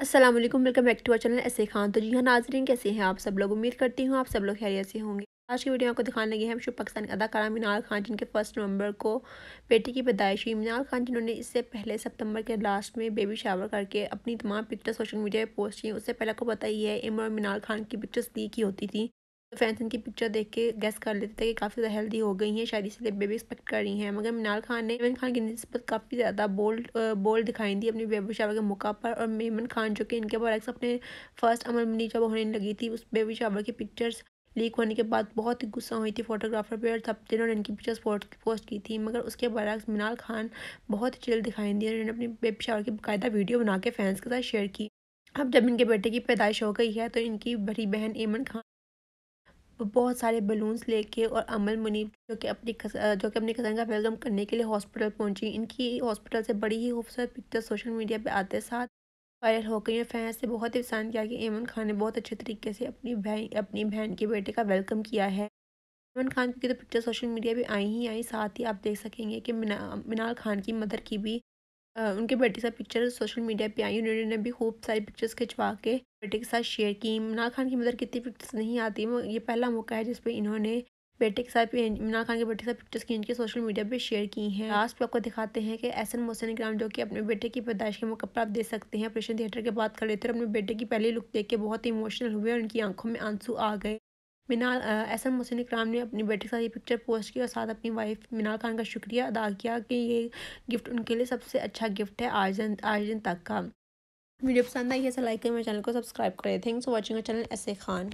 Aslam welcome back to our channel ऐसे खान तो जी हाँ नाजरीन कैसे हैं आप सब लोग उम्मीद करती हूँ आप सब लोग खैरियत से होंगे आज की वीडियो आपको दिखाने लगे हैं पाकिस्तानी अदाकारा मीनार खान जिनके फर्स्ट नवंबर को बेटी की पैदाइश हुई मीनार खान जिन्होंने इससे पहले सितंबर के लास्ट में बेबी शावर करके अपनी तमाम पिक्चर सोशल मीडिया पर पोस्ट की उससे पहले आपको पता ही है इमर मीनार खान की पिक्चर्स लीक ही होती थी फैंस इनकी पिक्चर देख के गेस कर लेते थे कि काफ़ी ज़्यादा हेल्दी हो गई हैं शायद इसलिए बेबी एक्सपेक्ट कर रही हैं मगर मीनाल खान ने मेमन खान की नस्बत काफ़ी ज़्यादा बोल्ड बोल्ड दिखाई दी अपनी बेबी शावर के मौका पर और मेमन खान जो कि इनके बरक्स अपने फर्स्ट अमर मनी जब होने लगी थी उस बेबी शावर की पिक्चर्स लीक होने के बाद बहुत ही गुस्सा हुई थी फोटोग्राफर पे और सब जिन्होंने इनकी पिक्चर्स पोस्ट की थी मगर उसके बरक्स मीनाल खान बहुत ही चिल दिखाई दी उन्होंने अपनी बेबी शावर की बाकायदा वीडियो बना के फैंस के साथ शेयर की अब जब इनके बेटे की पैदाइश हो गई है तो इनकी बड़ी बहन ईमन खान बहुत सारे बलून्स लेके और अमल मुनीब जो कि अपनी जो कि अपनी कज़न का वेलकम करने के लिए हॉस्पिटल पहुंची इनकी हॉस्पिटल से बड़ी ही खूबसूरत पिक्चर सोशल मीडिया पे आते साथ वायरल हो गई है फैंस ने बहुत एहसान किया कि एमन खान ने बहुत अच्छे तरीके से अपनी भाई अपनी बहन के बेटे का वेलकम किया है एमन खान की तो पिक्चर सोशल मीडिया पर आई ही आई साथ ही आप देख सकेंगे कि मिना मिनाल खान की मदर की भी उनके बेटे से पिक्चर सोशल मीडिया पर आई उन्होंने भी खूब सारी पिक्चर्स खिंचवा के बेटे के साथ शेयर की इमरान खान की मदर कितनी पिक्चर्स नहीं आती ये पहला मौका है जिसपे इन्होंने बेटे के साथ इमरान खान के बेटे के साथ पिक्चर्स की इनके सोशल मीडिया पे शेयर की हैं लास्ट पे आपको दिखाते हैं कि एसन मोहसिन इकराम जो कि अपने बेटे की पैदाइश के मौके पर आप देख सकते हैं ऑपरेशन थिएटर के बात कर थे और अपने बेटे की पहली लुक देख के बहुत ही इमोशनल हुए और उनकी आंखों में आंसू आ गए मिनाल एहसन मोहसिन इकराम ने अपने बेटे के साथ ये पिक्चर पोस्ट की और साथ अपनी वाइफ मिनाल खान का शुक्रिया अदा किया कि ये गिफ्ट उनके लिए सबसे अच्छा गिफ्ट है आज आज दिन तक का वीडियो पसंद आई है लाइक करें मेरे चैनल को सब्सक्राइब करें thanks for watching channel A Khan